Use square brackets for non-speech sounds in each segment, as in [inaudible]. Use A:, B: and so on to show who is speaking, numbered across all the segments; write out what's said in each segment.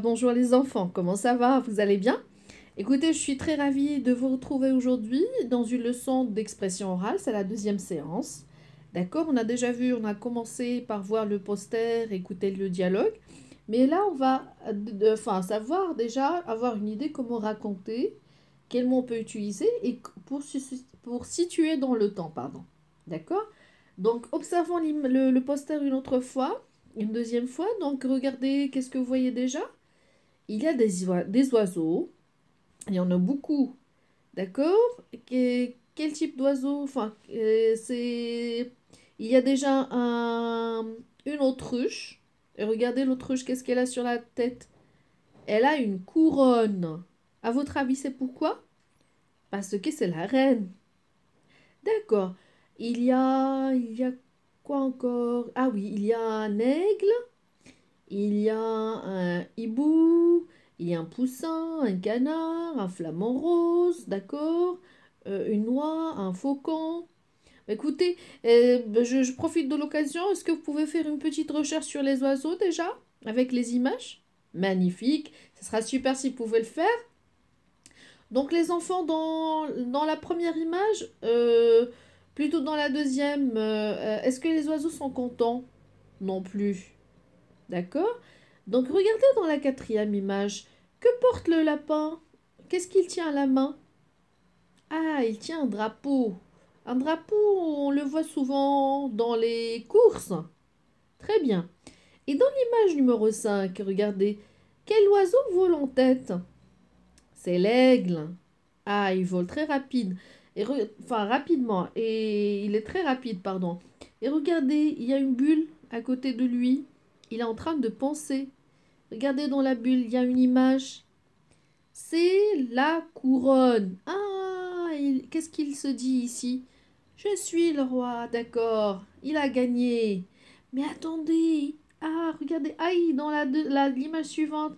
A: bonjour les enfants, comment ça va Vous allez bien Écoutez, je suis très ravie de vous retrouver aujourd'hui dans une leçon d'expression orale, c'est la deuxième séance. D'accord On a déjà vu, on a commencé par voir le poster, écouter le dialogue, mais là on va enfin, savoir déjà, avoir une idée comment raconter, quel mot on peut utiliser et pour, pour situer dans le temps, pardon. D'accord Donc observons le poster une autre fois une deuxième fois. Donc regardez, qu'est-ce que vous voyez déjà Il y a des, des oiseaux. Il y en a beaucoup. D'accord Quel type d'oiseau Enfin, euh, c'est... Il y a déjà un, une autruche. Et regardez l'autruche, qu'est-ce qu'elle a sur la tête Elle a une couronne. À votre avis, c'est pourquoi Parce que c'est la reine. D'accord. Il y a, il y a Quoi encore Ah oui, il y a un aigle, il y a un hibou, il y a un poussin, un canard, un flamant rose, d'accord euh, Une noix, un faucon. Écoutez, euh, je, profite de l'occasion. Est-ce que vous pouvez faire une petite recherche sur les oiseaux déjà Avec les images Magnifique. Ce sera super si vous pouvez le faire. Donc les enfants, dans, dans la première image, euh, Plutôt dans la deuxième, euh, euh, est-ce que les oiseaux sont contents Non plus. D'accord Donc regardez dans la quatrième image. Que porte le lapin Qu'est-ce qu'il tient à la main Ah, il tient un drapeau. Un drapeau, on le voit souvent dans les courses. Très bien. Et dans l'image numéro 5, regardez, quel oiseau vole en tête C'est l'aigle. Ah, il vole très rapide. Enfin, rapidement. Et il est très rapide, pardon. Et regardez, il y a une bulle à côté de lui. Il est en train de penser. Regardez dans la bulle, il y a une image. C'est la couronne. Ah, qu'est-ce qu'il se dit ici Je suis le roi, d'accord. Il a gagné. Mais attendez. Ah, regardez. Aïe, dans l'image la, de... suivante.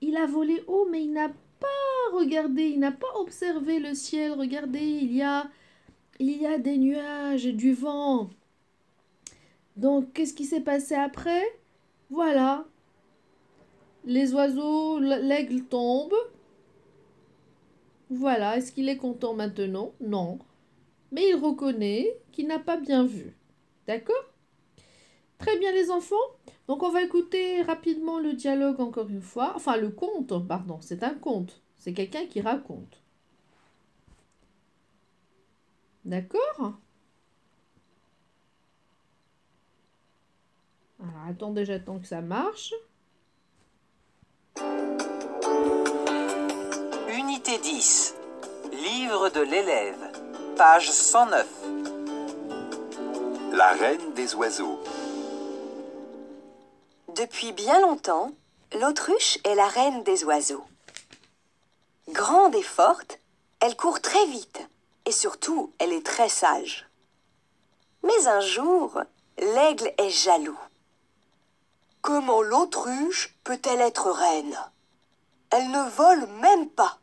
A: Il a volé haut, mais il n'a pas regardé, il n'a pas observé le ciel. Regardez, il y a, il y a des nuages et du vent. Donc, qu'est-ce qui s'est passé après Voilà. Les oiseaux, l'aigle tombe. Voilà. Est-ce qu'il est content maintenant Non. Mais il reconnaît qu'il n'a pas bien vu. D'accord Très bien les enfants. Donc on va écouter rapidement le dialogue encore une fois. Enfin le conte, pardon, c'est un conte. C'est quelqu'un qui raconte. D'accord Alors déjà, j'attends que ça marche.
B: Unité 10. Livre de l'élève. Page 109. La reine des oiseaux. Depuis bien longtemps, l'autruche est la reine des oiseaux. Grande et forte, elle court très vite et surtout, elle est très sage. Mais un jour, l'aigle est jaloux. Comment l'autruche peut-elle être reine Elle ne vole même pas.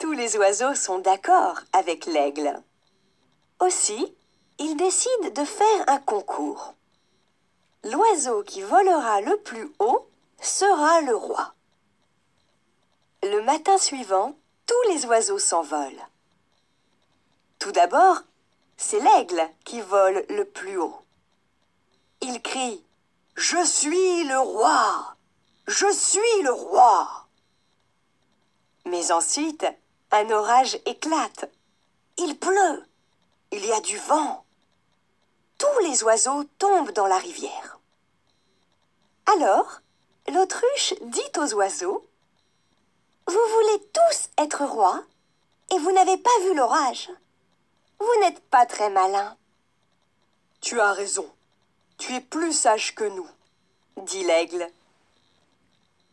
B: Tous les oiseaux sont d'accord avec l'aigle. Aussi, ils décident de faire un concours. L'oiseau qui volera le plus haut sera le roi. Le matin suivant, tous les oiseaux s'envolent. Tout d'abord, c'est l'aigle qui vole le plus haut. Il crie ⁇ Je suis le roi Je suis le roi !⁇ Mais ensuite, un orage éclate. Il pleut. Il y a du vent tous les oiseaux tombent dans la rivière. Alors, l'autruche dit aux oiseaux Vous voulez tous être rois et vous n'avez pas vu l'orage. Vous n'êtes pas très malin. Tu as raison. Tu es plus sage que nous, dit l'aigle.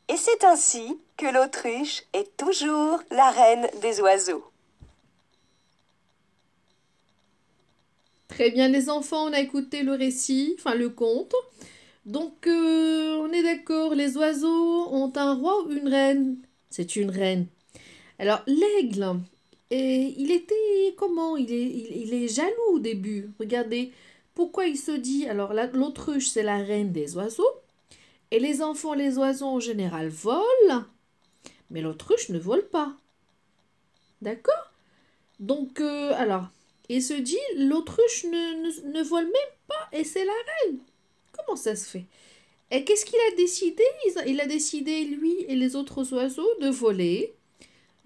B: Et c'est ainsi que l'autruche est toujours la reine des oiseaux.
A: Très bien les enfants, on a écouté le récit, enfin le conte. Donc euh, on est d'accord, les oiseaux ont un roi ou une reine C'est une reine. Alors l'aigle, et il était comment il est, il, est, jaloux au début. Regardez, pourquoi il se dit Alors l'autruche, c'est la reine des oiseaux. Et les enfants, les oiseaux en général volent. Mais l'autruche ne vole pas. D'accord Donc, euh, alors, et se dit l'autruche ne, vole même pas et c'est la reine. Comment ça se fait Et qu'est-ce qu'il a décidé il a, décidé, lui et les autres oiseaux, de voler.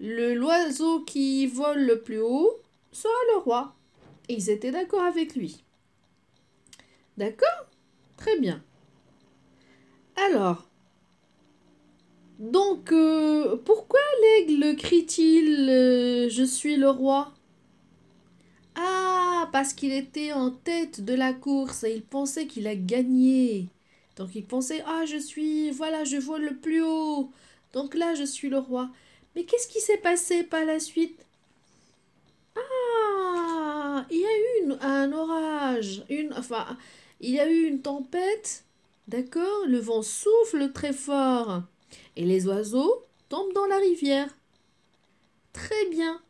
A: Le l'oiseau qui vole le plus haut sera le roi. Et ils étaient d'accord avec lui. D'accord Très bien. Alors, donc, euh, pourquoi l'aigle crie-t-il euh, Je suis le roi » Ah, parce qu'il était en tête de la course et il pensait qu'il a gagné. Donc il pensait Ah, je suis, voilà, je vole le plus haut. Donc là, je suis le roi. Mais qu'est-ce qui s'est passé par la suite Ah, il y a eu un orage, une, enfin, il y a eu une tempête, d'accord Le vent souffle très fort et les oiseaux tombent dans la rivière. Très bien.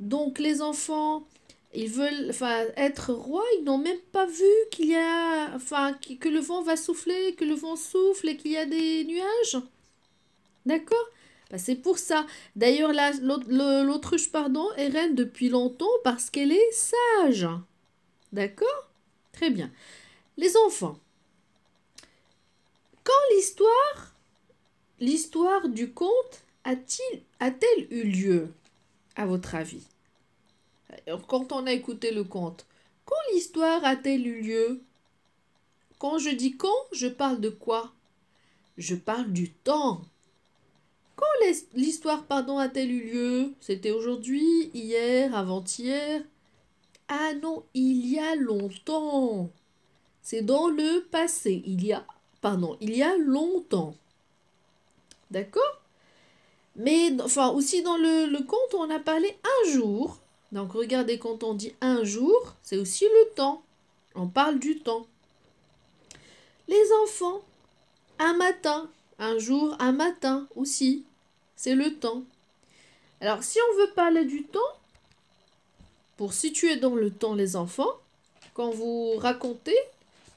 A: Donc les enfants, ils veulent enfin, être rois, ils n'ont même pas vu qu'il y a enfin que le vent va souffler, que le vent souffle et qu'il y a des nuages. D'accord bah, C'est pour ça. D'ailleurs, l'autruche, pardon, est reine depuis longtemps parce qu'elle est sage. D'accord Très bien. Les enfants. Quand l'histoire, l'histoire du conte a-t-il, a-t-elle eu lieu, à votre avis quand on a écouté le conte. Quand l'histoire a-t-elle eu lieu Quand je dis quand, je parle de quoi Je parle du temps. Quand l'histoire, pardon, a-t-elle eu lieu C'était aujourd'hui, hier, avant-hier Ah non, il y a longtemps. C'est dans le passé. Il y a, pardon, il y a longtemps. D'accord Mais enfin, aussi dans le, le conte, on a parlé un jour donc regardez quand on dit un jour, c'est aussi le temps. On parle du temps. Les enfants, un matin, un jour, un matin aussi, c'est le temps. Alors si on veut parler du temps, pour situer dans le temps les enfants, quand vous racontez,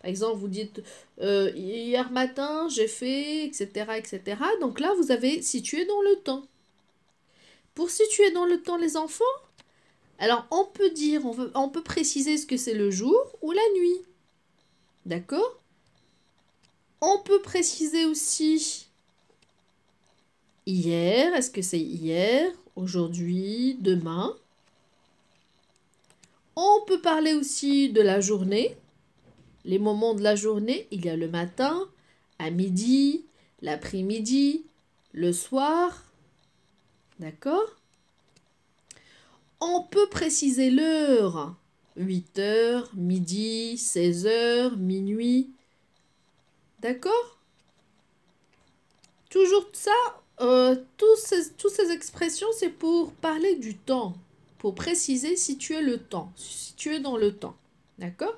A: par exemple vous dites euh, hier matin j'ai fait, etc., etc. Donc là vous avez situé dans le temps. Pour situer dans le temps les enfants, alors on peut dire, on, peut préciser ce que c'est le jour ou la nuit. D'accord On peut préciser aussi hier, est-ce que c'est hier, aujourd'hui, demain On peut parler aussi de la journée. Les moments de la journée, il y a le matin, à midi, l'après-midi, le soir. D'accord on peut préciser l'heure. 8 heures, midi, 16 heures, minuit. D'accord Toujours ça, euh, tous toutes ces expressions, c'est pour parler du temps, pour préciser si tu es le temps, si tu es dans le temps. D'accord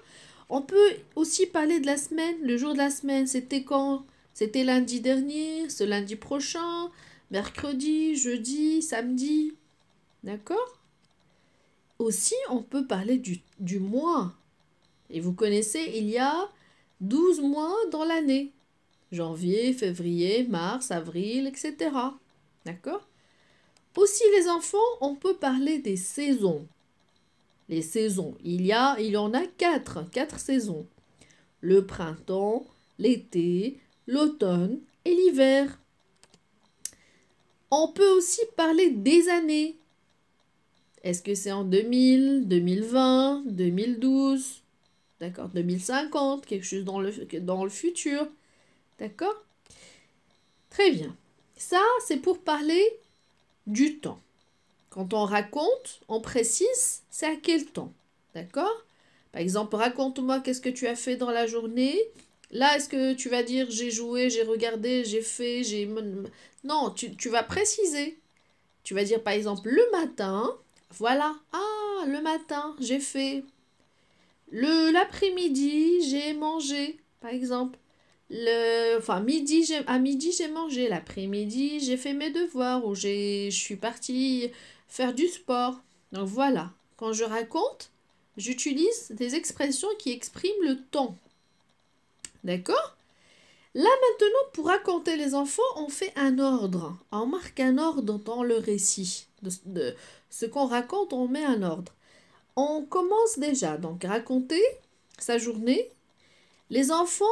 A: On peut aussi parler de la semaine, le jour de la semaine, c'était quand C'était lundi dernier, ce lundi prochain, mercredi, jeudi, samedi. D'accord aussi, on peut parler du, mois. Et vous connaissez, il y a 12 mois dans l'année. Janvier, février, mars, avril, etc. D'accord Aussi, les enfants, on peut parler des saisons. Les saisons, il y a, il y en a quatre, quatre saisons. Le printemps, l'été, l'automne et l'hiver. On peut aussi parler des années. Est-ce que c'est en 2000, 2020, 2012, d'accord, 2050, quelque chose dans le, futur, d'accord Très bien. Ça, c'est pour parler du temps. Quand on raconte, on précise c'est à quel temps, d'accord Par exemple, raconte-moi qu'est-ce que tu as fait dans la journée. Là, est-ce que tu vas dire j'ai joué, j'ai regardé, j'ai fait, j'ai... Non, tu vas préciser. Tu vas dire par exemple le matin, voilà. Ah, le matin, j'ai fait. Le l'après-midi, j'ai mangé, par exemple. Le, enfin, midi, à midi, j'ai mangé. L'après-midi, j'ai fait mes devoirs ou je suis partie faire du sport. Donc voilà. Quand je raconte, j'utilise des expressions qui expriment le temps. D'accord Là maintenant, pour raconter les enfants, on fait un ordre. On marque un ordre dans le récit de, ce qu'on raconte, on met un ordre. On commence déjà, donc raconter sa journée. Les enfants,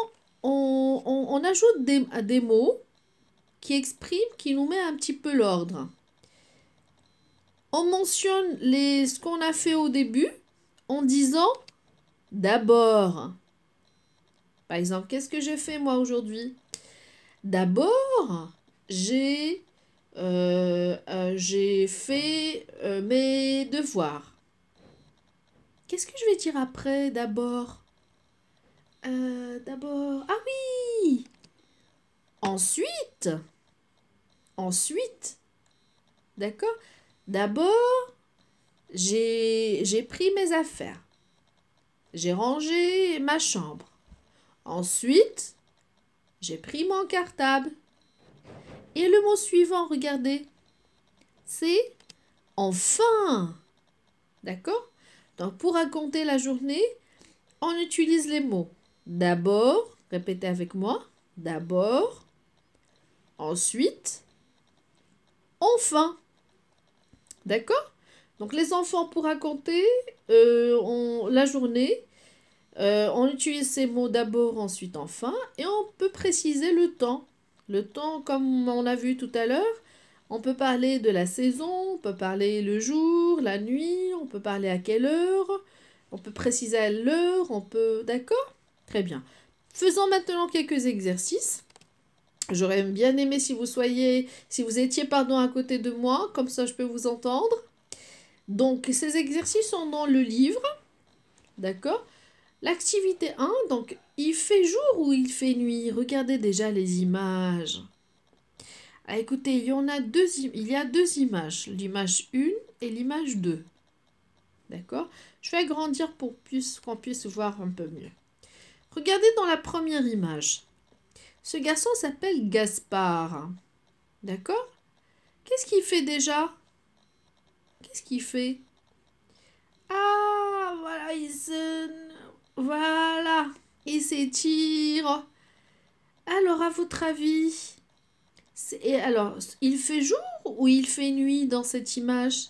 A: on, on, ajoute des, des mots qui expriment, qui nous met un petit peu l'ordre. On mentionne les, ce qu'on a fait au début en disant d'abord. Par exemple, qu'est-ce que j'ai fait moi aujourd'hui D'abord, j'ai euh, euh, j'ai fait euh, mes devoirs. Qu'est-ce que je vais dire après d'abord D'abord... Ah oui Ensuite Ensuite D'accord D'abord, j'ai pris mes affaires. J'ai rangé ma chambre. Ensuite, j'ai pris mon cartable. Et le mot suivant, regardez, c'est enfin. D'accord Donc pour raconter la journée, on utilise les mots d'abord, répétez avec moi, d'abord, ensuite, enfin. D'accord Donc les enfants pour raconter euh, la journée, euh, on utilise ces mots d'abord, ensuite, enfin, et on peut préciser le temps. Le temps, comme on a vu tout à l'heure, on peut parler de la saison, on peut parler le jour, la nuit, on peut parler à quelle heure, on peut préciser à l'heure, on peut... D'accord Très bien. Faisons maintenant quelques exercices. J'aurais bien aimé si vous soyez, si vous étiez, pardon, à côté de moi, comme ça je peux vous entendre. Donc, ces exercices sont dans le livre, d'accord L'activité 1, donc il fait jour ou il fait nuit Regardez déjà les images. Ah, écoutez, il y, en a deux, il y a deux images, l'image 1 et l'image 2. D'accord Je vais agrandir pour qu'on puisse voir un peu mieux. Regardez dans la première image. Ce garçon s'appelle Gaspard. D'accord Qu'est-ce qu'il fait déjà Qu'est-ce qu'il fait Ah, voilà, il se... Voilà et s'étire. Alors, à votre avis, et alors, il fait jour ou il fait nuit dans cette image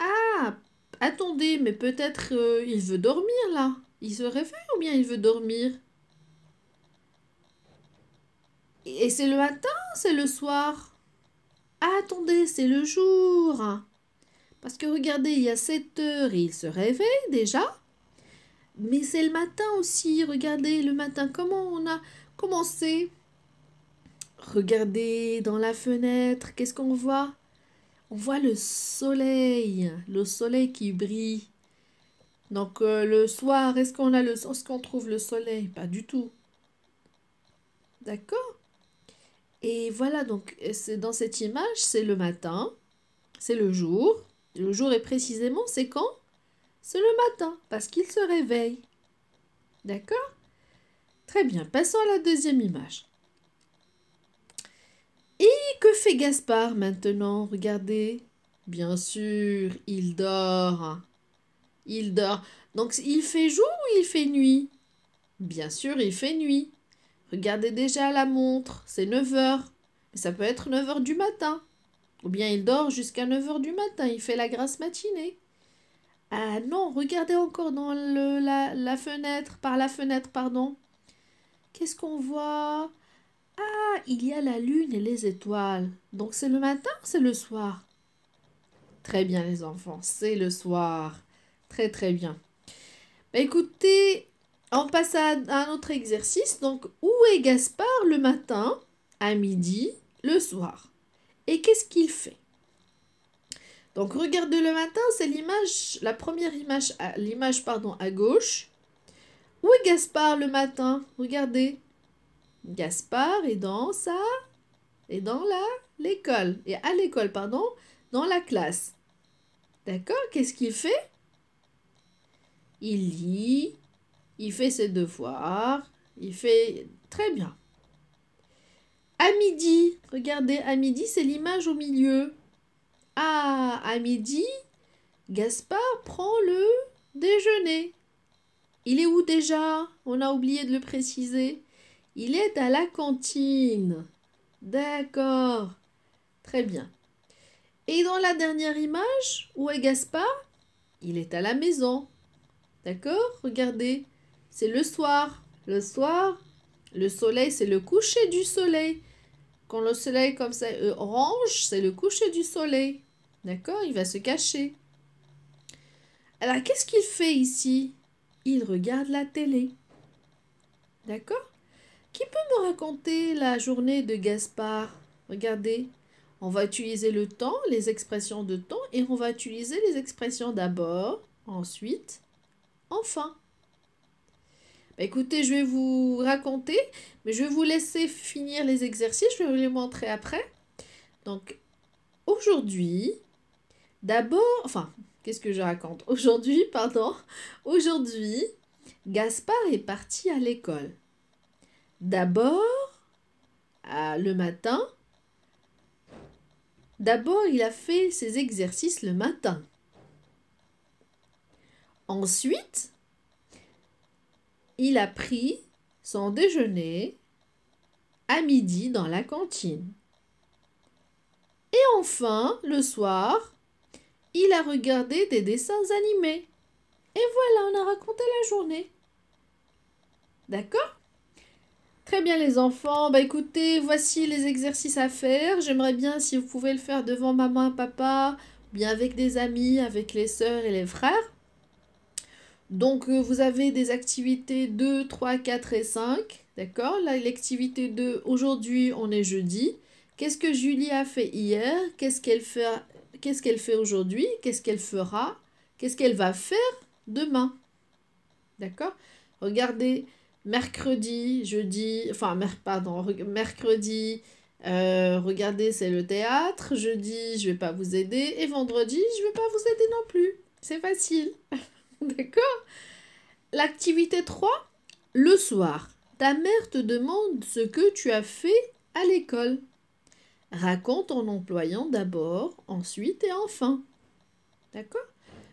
A: Ah, attendez, mais peut-être euh, il veut dormir là. Il se réveille ou bien il veut dormir Et c'est le matin, c'est le soir ah, Attendez, c'est le jour. Parce que regardez, il y a 7 heures il se réveille déjà. Mais c'est le matin aussi, regardez le matin, comment on a commencé. Regardez dans la fenêtre, qu'est-ce qu'on voit On voit le soleil, le soleil qui brille. Donc euh, le soir, est-ce qu'on a le sens qu'on trouve le soleil Pas du tout. D'accord Et voilà, donc c'est dans cette image, c'est le matin, c'est le jour. Le jour est précisément, c'est quand c'est le matin, parce qu'il se réveille. D'accord Très bien, passons à la deuxième image. Et que fait Gaspard maintenant Regardez. Bien sûr, il dort. Il dort. Donc, il fait jour ou il fait nuit Bien sûr, il fait nuit. Regardez déjà la montre, c'est 9 heures. Ça peut être 9 heures du matin. Ou bien il dort jusqu'à 9 heures du matin, il fait la grasse matinée. Ah non, regardez encore dans la, fenêtre, par la fenêtre, pardon. Qu'est-ce qu'on voit Ah, il y a la lune et les étoiles. Donc c'est le matin ou c'est le soir Très bien les enfants, c'est le soir. Très très bien. Bah, écoutez, on passe à un autre exercice. Donc, où est Gaspard le matin, à midi, le soir Et qu'est-ce qu'il fait donc regardez le matin, c'est l'image, la première image, l'image pardon à gauche. Où est Gaspard le matin Regardez. Gaspard est dans ça, et dans la l'école et à l'école pardon, dans la classe. D'accord Qu'est-ce qu'il fait Il lit, il fait ses devoirs, il fait très bien. À midi, regardez, à midi, c'est l'image au milieu. Ah, à midi, Gaspard prend le déjeuner. Il est où déjà On a oublié de le préciser. Il est à la cantine. D'accord. Très bien. Et dans la dernière image, où est Gaspard Il est à la maison. D'accord Regardez. C'est le soir. Le soir, le soleil, c'est le coucher du soleil. Quand le soleil comme ça orange, euh, c'est le coucher du soleil. D'accord Il va se cacher. Alors, qu'est-ce qu'il fait ici Il regarde la télé. D'accord Qui peut me raconter la journée de Gaspard Regardez, on va utiliser le temps, les expressions de temps, et on va utiliser les expressions d'abord, ensuite, enfin. Bah, écoutez, je vais vous raconter, mais je vais vous laisser finir les exercices, je vais vous les montrer après. Donc, aujourd'hui, D'abord, enfin, qu'est-ce que je raconte Aujourd'hui, pardon. Aujourd'hui, Gaspard est parti à l'école. D'abord, le matin. D'abord, il a fait ses exercices le matin. Ensuite, il a pris son déjeuner à midi dans la cantine. Et enfin, le soir, il a regardé des dessins animés. Et voilà, on a raconté la journée. D'accord Très bien les enfants, bah écoutez, voici les exercices à faire. J'aimerais bien si vous pouvez le faire devant maman papa, bien avec des amis, avec les soeurs et les frères. Donc euh, vous avez des activités 2, 3, 4 et 5, d'accord Là l'activité 2, aujourd'hui on est jeudi. Qu'est-ce que Julie a fait hier Qu'est-ce qu'elle fait Qu'est-ce qu'elle fait aujourd'hui Qu'est-ce qu'elle fera Qu'est-ce qu'elle va faire demain D'accord Regardez, mercredi, jeudi, enfin, pardon, mercredi, euh, regardez, c'est le théâtre. Jeudi, je ne vais pas vous aider. Et vendredi, je ne vais pas vous aider non plus. C'est facile. [laughs] D'accord L'activité 3, le soir. Ta mère te demande ce que tu as fait à l'école. Raconte en employant d'abord, ensuite et enfin. D'accord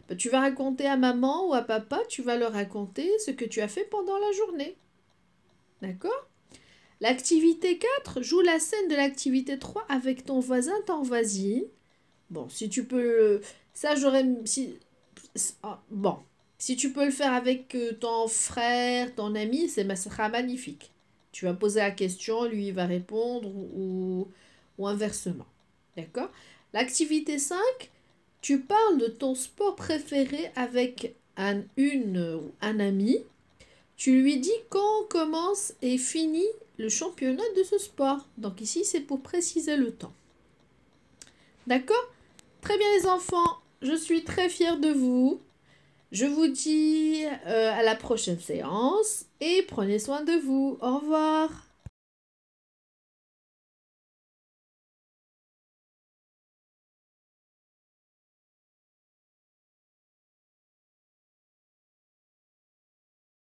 A: ben, Tu vas raconter à maman ou à papa, tu vas leur raconter ce que tu as fait pendant la journée. D'accord L'activité 4, joue la scène de l'activité 3 avec ton voisin, ton voisine. Bon, si tu peux... Ça, j'aurais... Si, ah, bon, si tu peux le faire avec euh, ton frère, ton ami, ben, ce sera magnifique. Tu vas poser la question, lui, il va répondre ou ou inversement. D'accord L'activité 5, tu parles de ton sport préféré avec un, une ou un ami. Tu lui dis quand commence et finit le championnat de ce sport. Donc ici, c'est pour préciser le temps. D'accord Très bien les enfants, je suis très fière de vous. Je vous dis euh, à la prochaine séance et prenez soin de vous. Au revoir.